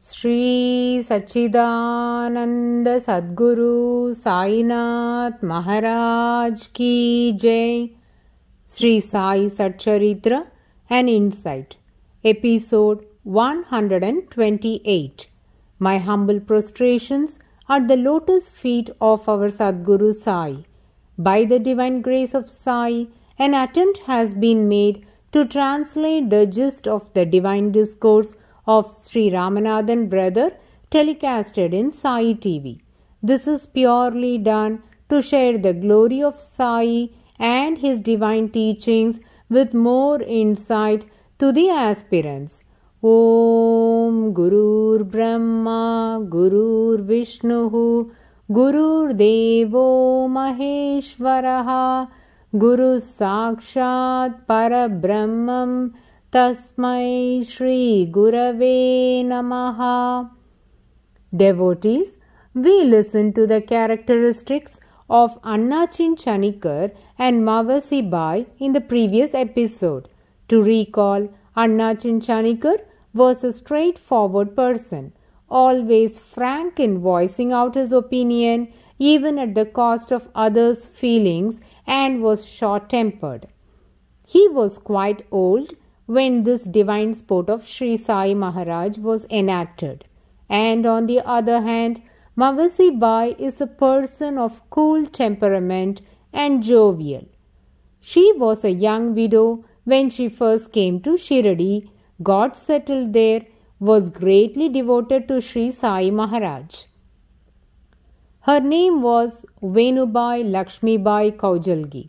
Sri Shri Sadguru Sai Sainath Maharaj ki जय Sri Sai Satcharitra and insight episode 128 My humble prostrations at the lotus feet of our Sadguru Sai. By the divine grace of Sai, an attempt has been made to translate the gist of the divine discourse of Sri Ramanathan brother telecasted in Sai TV. This is purely done to share the glory of Sai and his divine teachings with more insight to the aspirants. Om Gurur Brahma Gurur Vishnu Gurur Devo Maheshwaraha Guru Sakshat Parabrahmam Tasmai Shri Gurave Namaha. Devotees, we listen to the characteristics of Anna Chinchanikar and Mavasi Bai in the previous episode. To recall, Anna Chinchanikar was a straightforward person, always frank in voicing out his opinion, even at the cost of others' feelings, and was short tempered. He was quite old when this divine sport of Sri Sai Maharaj was enacted. And on the other hand, Mavasi Bai is a person of cool temperament and jovial. She was a young widow when she first came to Shiradi, got settled there, was greatly devoted to Sri Sai Maharaj. Her name was Venubai Lakshmibai Kaujalgi,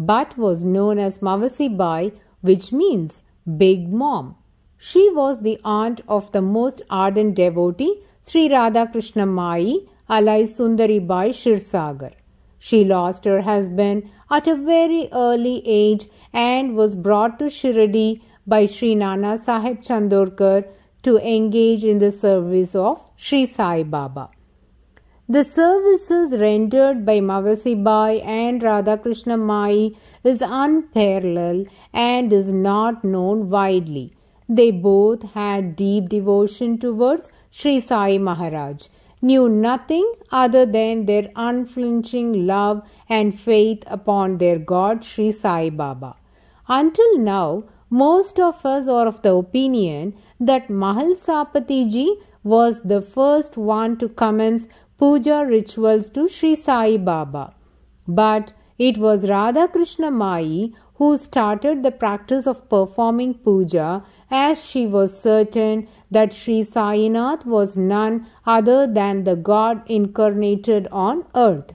but was known as Mavasi Bai, which means Big Mom. She was the aunt of the most ardent devotee, Sri Krishna Mai, Alai Sundari Bai Shirsagar. She lost her husband at a very early age and was brought to Shirdi by Sri Nana Sahib Chandorkar to engage in the service of Sri Sai Baba. The services rendered by Mavasi Bai and Radhakrishna Mai is unparalleled and is not known widely. They both had deep devotion towards Sri Sai Maharaj, knew nothing other than their unflinching love and faith upon their God Sri Sai Baba. Until now, most of us are of the opinion that Mahal Ji was the first one to commence puja rituals to Sri Sai Baba. But it was Radha Krishna Mai who started the practice of performing puja as she was certain that Sri Sainath was none other than the God incarnated on earth.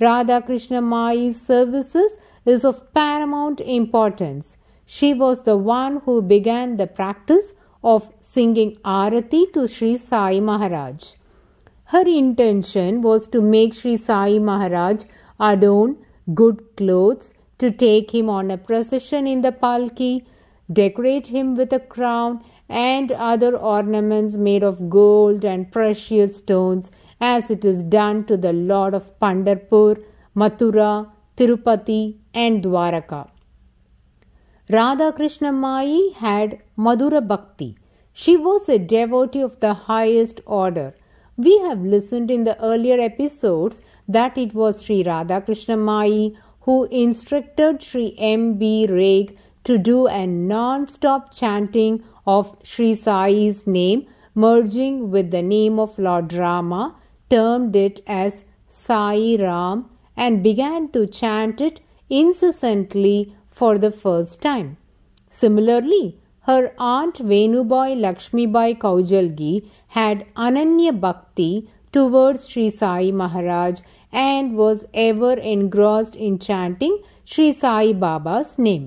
Radha Krishna Mai's services is of paramount importance. She was the one who began the practice of singing Arati to Sri Sai Maharaj. Her intention was to make Sri Sai Maharaj adorn good clothes, to take him on a procession in the palki, decorate him with a crown and other ornaments made of gold and precious stones, as it is done to the Lord of Pandarpur, Mathura, Tirupati, and Dwaraka. Radha Krishna Mai had Madhura Bhakti. She was a devotee of the highest order. We have listened in the earlier episodes that it was Sri Krishna Mai who instructed Sri M. B. Reg to do a non stop chanting of Sri Sai's name, merging with the name of Lord Rama, termed it as Sai Ram, and began to chant it incessantly for the first time. Similarly, her aunt Venubai Lakshmibai Kaujalgi had Ananya Bhakti towards Sri Sai Maharaj and was ever engrossed in chanting Sri Sai Baba's name.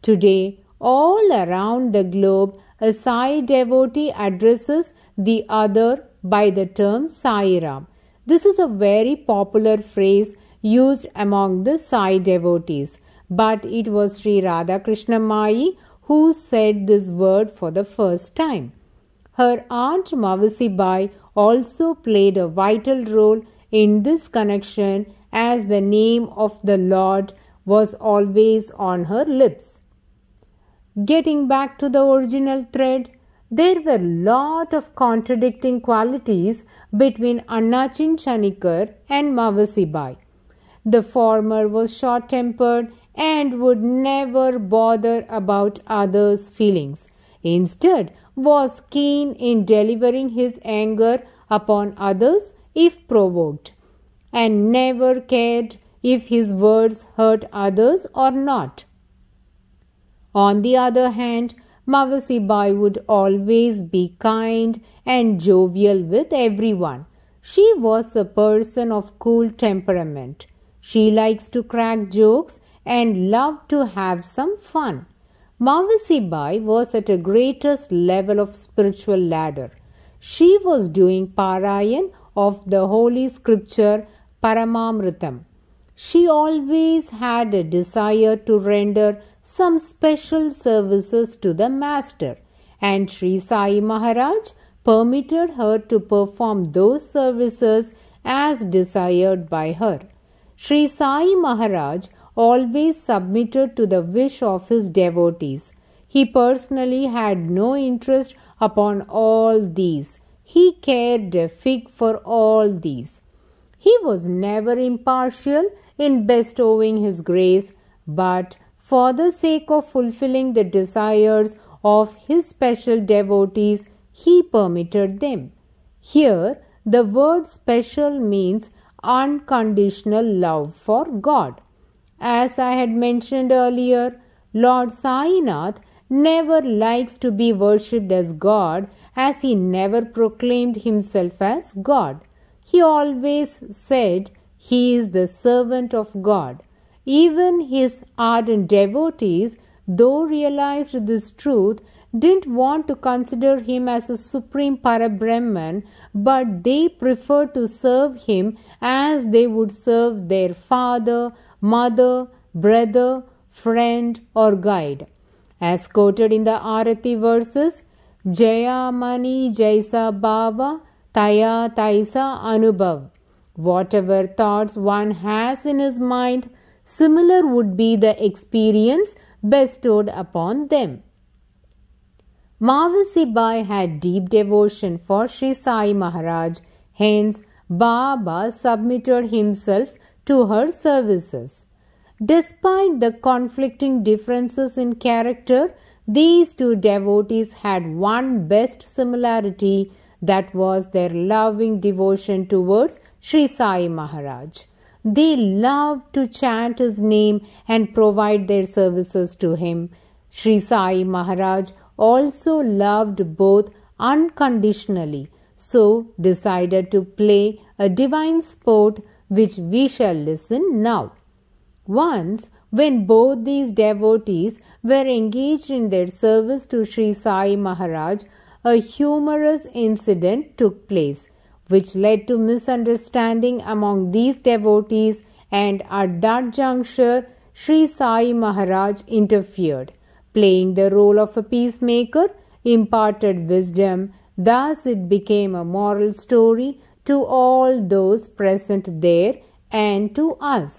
Today, all around the globe, a Sai devotee addresses the other by the term Sai Ram. This is a very popular phrase used among the Sai devotees, but it was Sri Radha Krishnamayi who said this word for the first time. Her aunt Mavasi Bai also played a vital role in this connection as the name of the Lord was always on her lips. Getting back to the original thread, there were lot of contradicting qualities between Annachin Chanikar and Mavasi Bai. The former was short-tempered and would never bother about others' feelings. Instead, was keen in delivering his anger upon others if provoked, and never cared if his words hurt others or not. On the other hand, Mavasibai would always be kind and jovial with everyone. She was a person of cool temperament. She likes to crack jokes and loved to have some fun. Mawasi Bai was at a greatest level of spiritual ladder. She was doing Parayan of the Holy Scripture Paramamritam. She always had a desire to render some special services to the Master, and Sri Sai Maharaj permitted her to perform those services as desired by her. Sri Sai Maharaj always submitted to the wish of his devotees. He personally had no interest upon all these. He cared a fig for all these. He was never impartial in bestowing his grace, but for the sake of fulfilling the desires of his special devotees, he permitted them. Here, the word special means unconditional love for God. As I had mentioned earlier, Lord Sainath never likes to be worshipped as God as he never proclaimed himself as God. He always said he is the servant of God. Even his ardent devotees, though realized this truth, didn't want to consider him as a supreme Parabrahman, but they preferred to serve him as they would serve their father mother, brother, friend, or guide. As quoted in the Arati verses, Jaya Mani Jaisa Bhava Taya Taisa Anubhav. Whatever thoughts one has in his mind, similar would be the experience bestowed upon them. Mavasi had deep devotion for Sri Sai Maharaj, hence Baba submitted himself to her services. Despite the conflicting differences in character, these two devotees had one best similarity that was their loving devotion towards Sri Sai Maharaj. They loved to chant his name and provide their services to him. Sri Sai Maharaj also loved both unconditionally, so decided to play a divine sport which we shall listen now. Once, when both these devotees were engaged in their service to Sri Sai Maharaj, a humorous incident took place, which led to misunderstanding among these devotees, and at that juncture, Sri Sai Maharaj interfered, playing the role of a peacemaker, imparted wisdom, thus it became a moral story to all those present there and to us.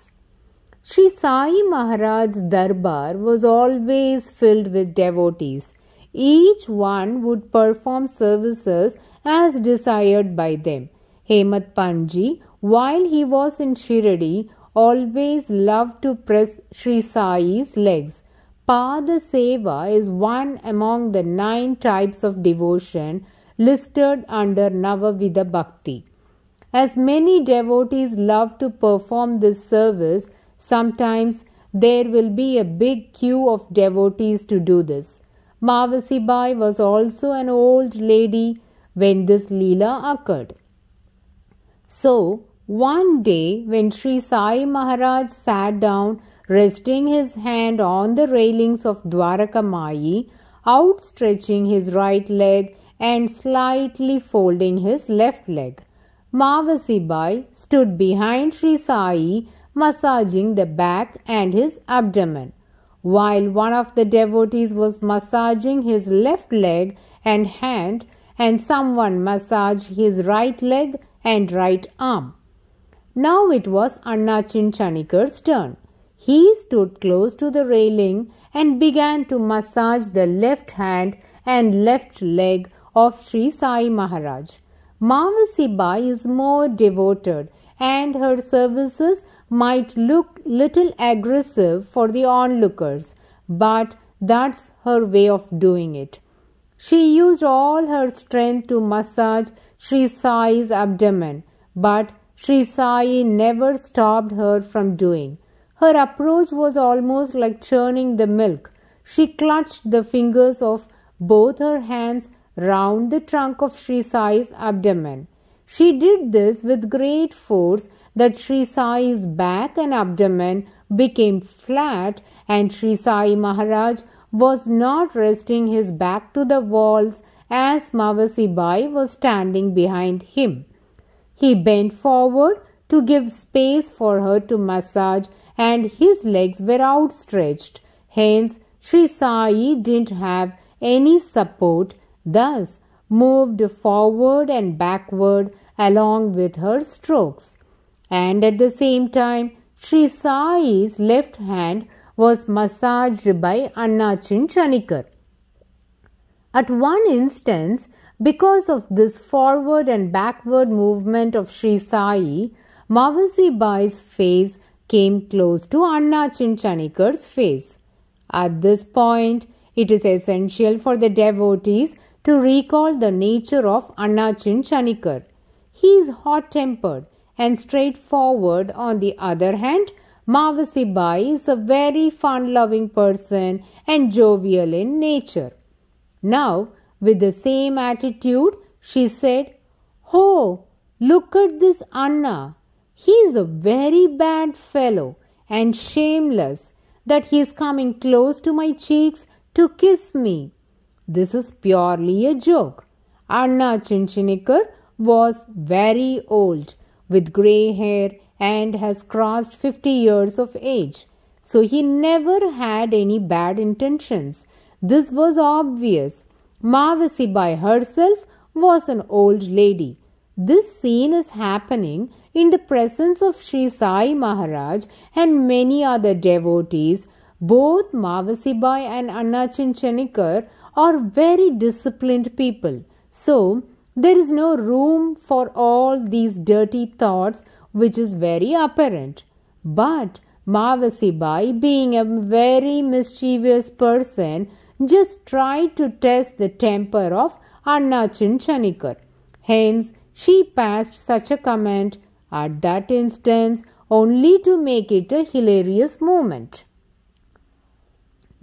Sri Sai Maharaj's darbar was always filled with devotees. Each one would perform services as desired by them. Hemat Panji, while he was in Shirdi, always loved to press Sri Sai's legs. Pada Seva is one among the nine types of devotion listed under Navavida Bhakti. As many devotees love to perform this service, sometimes there will be a big queue of devotees to do this. Mavasibai was also an old lady when this Leela occurred. So, one day when Sri Sai Maharaj sat down, resting his hand on the railings of Mai, outstretching his right leg and slightly folding his left leg. Mavasibai stood behind Sri Sai, massaging the back and his abdomen, while one of the devotees was massaging his left leg and hand, and someone massaged his right leg and right arm. Now it was Anna Chinchanikar's turn. He stood close to the railing and began to massage the left hand and left leg of Sri Sai Maharaj. Mavasibai is more devoted and her services might look little aggressive for the onlookers, but that's her way of doing it. She used all her strength to massage Sri Sai's abdomen, but Sri Sai never stopped her from doing. Her approach was almost like churning the milk. She clutched the fingers of both her hands round the trunk of Sri Sai's abdomen. She did this with great force that Sri Sai's back and abdomen became flat and Sri Sai Maharaj was not resting his back to the walls as Bai was standing behind him. He bent forward to give space for her to massage and his legs were outstretched. Hence, Sri Sai didn't have any support thus moved forward and backward along with her strokes. And at the same time, Sri Sai's left hand was massaged by Annachin Chanikar. At one instance, because of this forward and backward movement of Sri Sai, Mavasi Bai's face came close to Anna Chinchanikar's face. At this point, it is essential for the devotees to recall the nature of Annachin Chanikar. He is hot tempered and straightforward. On the other hand, Mavasi Bai is a very fun loving person and jovial in nature. Now, with the same attitude, she said, Oh, look at this Anna. He is a very bad fellow and shameless that he is coming close to my cheeks to kiss me. This is purely a joke. Anna Chinchinikar was very old, with grey hair, and has crossed 50 years of age. So he never had any bad intentions. This was obvious. Mavasi by herself was an old lady. This scene is happening in the presence of Sri Sai Maharaj and many other devotees both Mavasibai and Annachin Chenikar are very disciplined people. So, there is no room for all these dirty thoughts, which is very apparent. But Mavasibai, being a very mischievous person, just tried to test the temper of Annachin Chanikar. Hence, she passed such a comment at that instance only to make it a hilarious moment.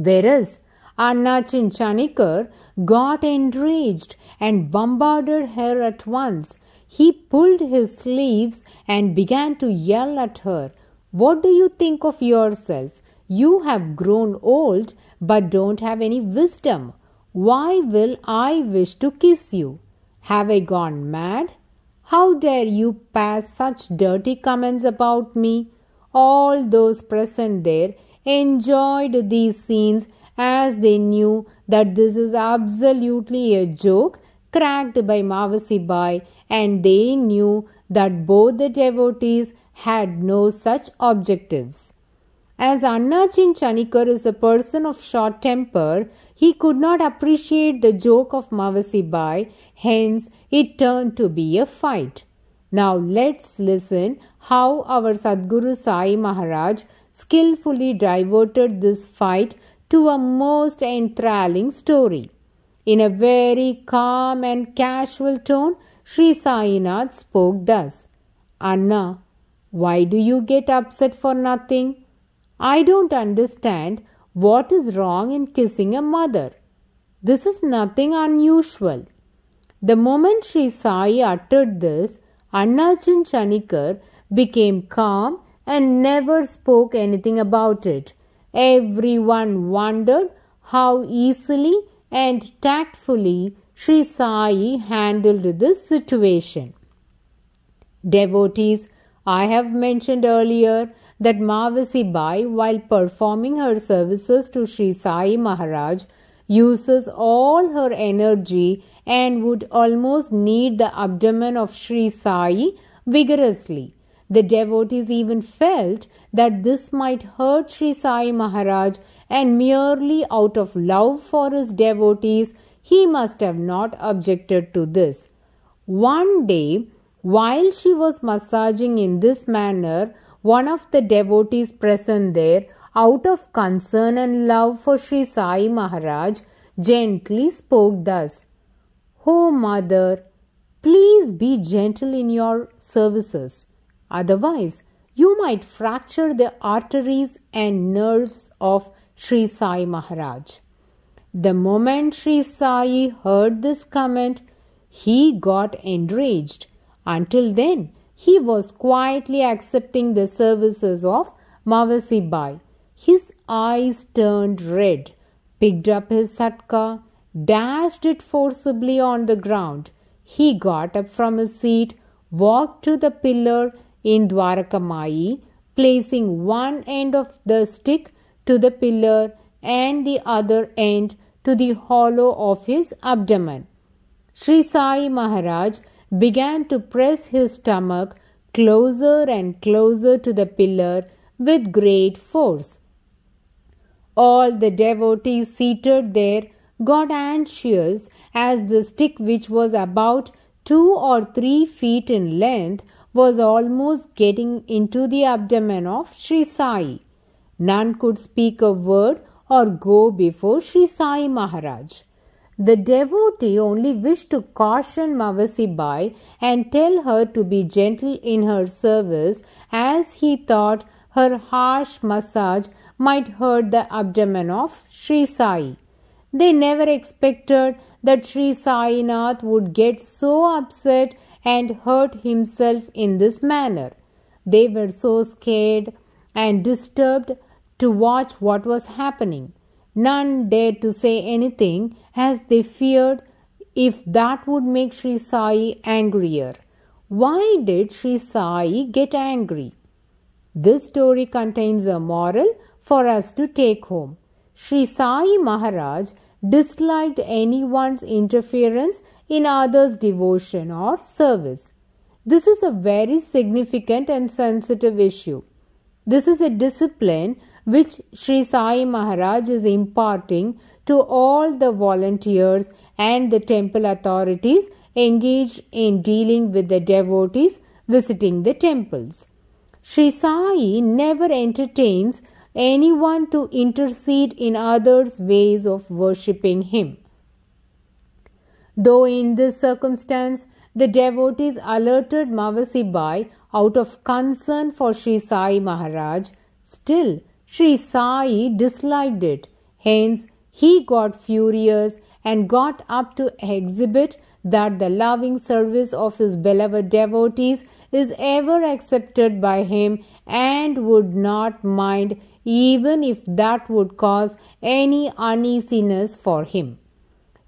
Whereas Anna Chinchanikar got enraged and bombarded her at once. He pulled his sleeves and began to yell at her. What do you think of yourself? You have grown old but don't have any wisdom. Why will I wish to kiss you? Have I gone mad? How dare you pass such dirty comments about me? All those present there enjoyed these scenes as they knew that this is absolutely a joke cracked by Mavasi Bai, and they knew that both the devotees had no such objectives. As Annachin Chanikar is a person of short temper, he could not appreciate the joke of Mavasi Bai. hence it turned to be a fight. Now let's listen how our Sadguru Sai Maharaj skillfully diverted this fight to a most enthralling story. In a very calm and casual tone, Sri Sainath spoke thus Anna, why do you get upset for nothing? I don't understand what is wrong in kissing a mother. This is nothing unusual. The moment Sri Sai uttered this, Anna Chanikar became calm and never spoke anything about it. Everyone wondered how easily and tactfully Sri Sai handled this situation. Devotees, I have mentioned earlier that Mavasi Bai, while performing her services to Sri Sai Maharaj, uses all her energy and would almost knead the abdomen of Sri Sai vigorously. The devotees even felt that this might hurt Sri Sai Maharaj, and merely out of love for his devotees, he must have not objected to this. One day, while she was massaging in this manner, one of the devotees present there, out of concern and love for Sri Sai Maharaj, gently spoke thus Oh, mother, please be gentle in your services. Otherwise, you might fracture the arteries and nerves of Sri Sai Maharaj. The moment Sri Sai heard this comment, he got enraged. Until then, he was quietly accepting the services of Mavasi Bai. His eyes turned red, picked up his satka, dashed it forcibly on the ground. He got up from his seat, walked to the pillar, in Dwarakamayi, placing one end of the stick to the pillar and the other end to the hollow of his abdomen. Sri Sai Maharaj began to press his stomach closer and closer to the pillar with great force. All the devotees seated there got anxious as the stick, which was about two or three feet in length, was almost getting into the abdomen of Sri Sai. None could speak a word or go before Sri Sai Maharaj. The devotee only wished to caution Mavasi Bai and tell her to be gentle in her service as he thought her harsh massage might hurt the abdomen of Sri Sai. They never expected that Sri Sainath would get so upset and hurt himself in this manner. They were so scared and disturbed to watch what was happening. None dared to say anything as they feared if that would make Sri Sai angrier. Why did Sri Sai get angry? This story contains a moral for us to take home. Sri Sai Maharaj disliked anyone's interference in others' devotion or service. This is a very significant and sensitive issue. This is a discipline which Sri Sai Maharaj is imparting to all the volunteers and the temple authorities engaged in dealing with the devotees visiting the temples. Sri Sai never entertains anyone to intercede in others' ways of worshipping him. Though in this circumstance, the devotees alerted Mavasi Bai out of concern for Sri Sai Maharaj, still Sri Sai disliked it. Hence, he got furious and got up to exhibit that the loving service of his beloved devotees is ever accepted by him and would not mind even if that would cause any uneasiness for him.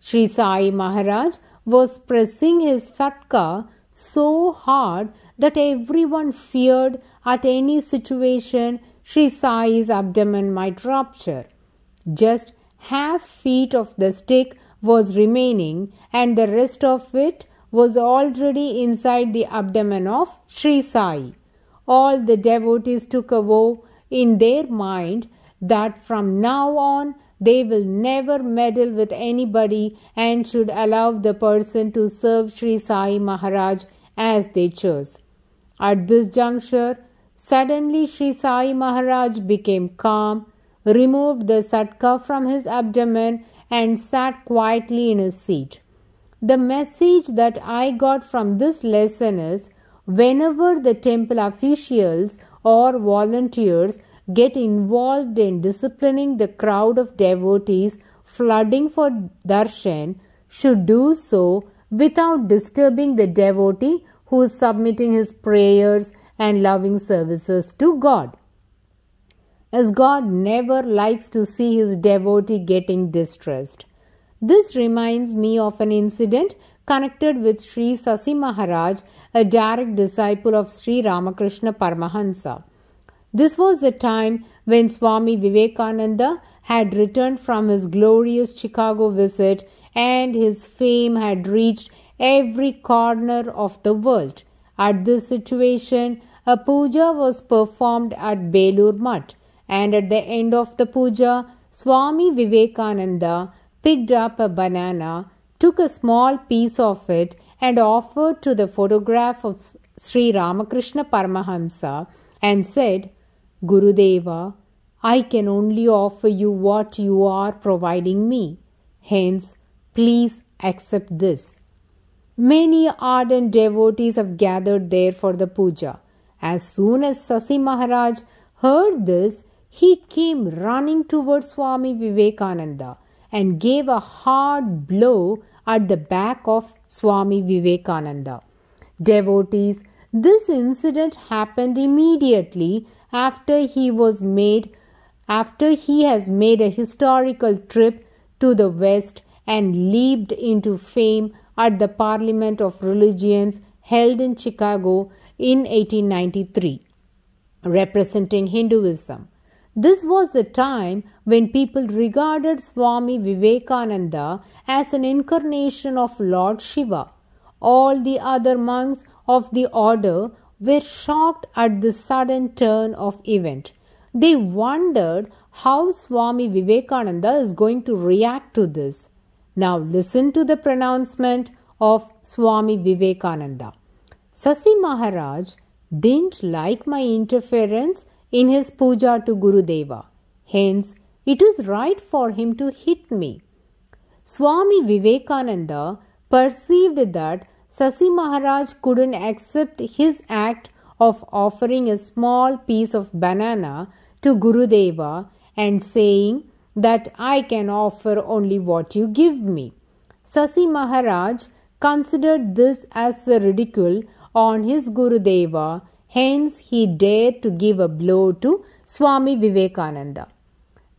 Sri Sai Maharaj was pressing his satka so hard that everyone feared at any situation Sri Sai's abdomen might rupture. Just half feet of the stick was remaining and the rest of it was already inside the abdomen of Sri Sai. All the devotees took a vow in their mind that from now on they will never meddle with anybody and should allow the person to serve Sri Sai Maharaj as they choose. At this juncture, suddenly Sri Sai Maharaj became calm, removed the satka from his abdomen, and sat quietly in his seat. The message that I got from this lesson is whenever the temple officials or volunteers get involved in disciplining the crowd of devotees flooding for darshan should do so without disturbing the devotee who is submitting his prayers and loving services to God. As God never likes to see his devotee getting distressed. This reminds me of an incident connected with Sri Sasi Maharaj, a direct disciple of Sri Ramakrishna Paramahansa. This was the time when Swami Vivekananda had returned from his glorious Chicago visit and his fame had reached every corner of the world. At this situation, a puja was performed at Belur Mutt, and at the end of the puja, Swami Vivekananda picked up a banana, took a small piece of it, and offered to the photograph of Sri Ramakrishna Paramahamsa and said, Gurudeva, I can only offer you what you are providing me. Hence, please accept this. Many ardent devotees have gathered there for the puja. As soon as Sasi Maharaj heard this, he came running towards Swami Vivekananda and gave a hard blow at the back of Swami Vivekananda. Devotees, this incident happened immediately after he was made after he has made a historical trip to the west and leaped into fame at the Parliament of Religions held in Chicago in 1893 representing Hinduism this was the time when people regarded Swami Vivekananda as an incarnation of Lord Shiva. All the other monks of the order were shocked at this sudden turn of event. They wondered how Swami Vivekananda is going to react to this. Now listen to the pronouncement of Swami Vivekananda. Sasi Maharaj didn't like my interference in his puja to Guru Deva. Hence, it is right for him to hit me. Swami Vivekananda perceived that Sasi Maharaj couldn't accept his act of offering a small piece of banana to Gurudeva and saying that I can offer only what you give me. Sasi Maharaj considered this as a ridicule on his Gurudeva, hence, he dared to give a blow to Swami Vivekananda.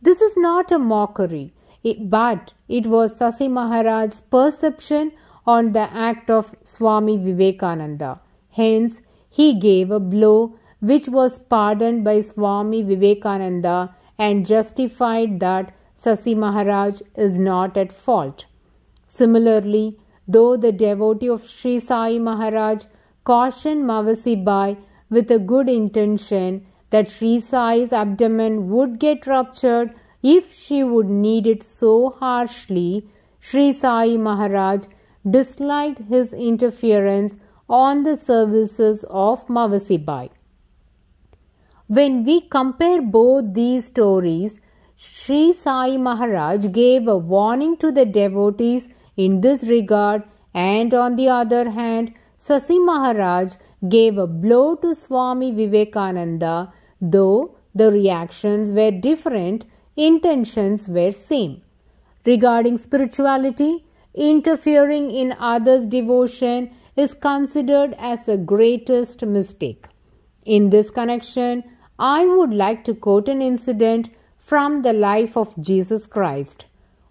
This is not a mockery, but it was Sasi Maharaj's perception on the act of Swami Vivekananda. Hence, he gave a blow which was pardoned by Swami Vivekananda and justified that Sasi Maharaj is not at fault. Similarly, though the devotee of Sri Sai Maharaj cautioned Mavasi Bai with a good intention that Sri Sai's abdomen would get ruptured if she would knead it so harshly, Sri Sai Maharaj disliked his interference on the services of Mavasibai. When we compare both these stories, Sri Sai Maharaj gave a warning to the devotees in this regard, and on the other hand, Sasi Maharaj gave a blow to Swami Vivekananda, though the reactions were different, intentions were same. Regarding spirituality, interfering in others' devotion is considered as the greatest mistake. In this connection, I would like to quote an incident from the life of Jesus Christ.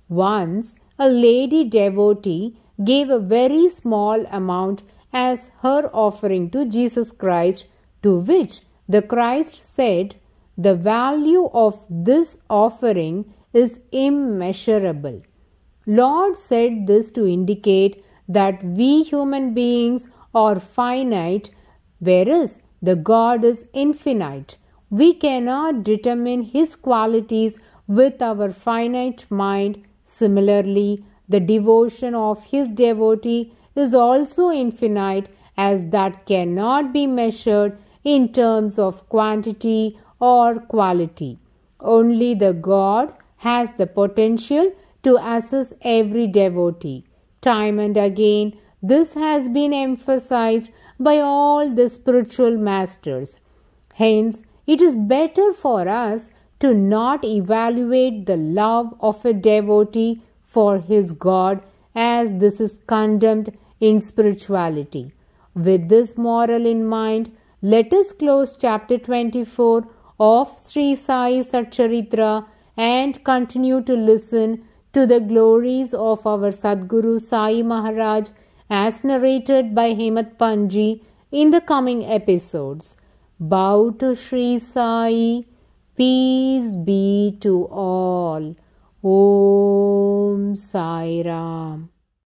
Once, a lady devotee gave a very small amount as her offering to Jesus Christ, to which the Christ said, The value of this offering is immeasurable. Lord said this to indicate that we human beings are finite, whereas the God is infinite. We cannot determine His qualities with our finite mind. Similarly, the devotion of His devotee is also infinite as that cannot be measured in terms of quantity or quality. Only the God has the potential to assist every devotee. Time and again, this has been emphasized by all the spiritual masters. Hence, it is better for us to not evaluate the love of a devotee for his God as this is condemned in spirituality. With this moral in mind, let us close chapter 24 of Sri Sai Satcharitra and continue to listen to the glories of our Sadguru Sai Maharaj as narrated by Hemant Panji in the coming episodes. Bow to Sri Sai. Peace be to all. Om Sai Ram.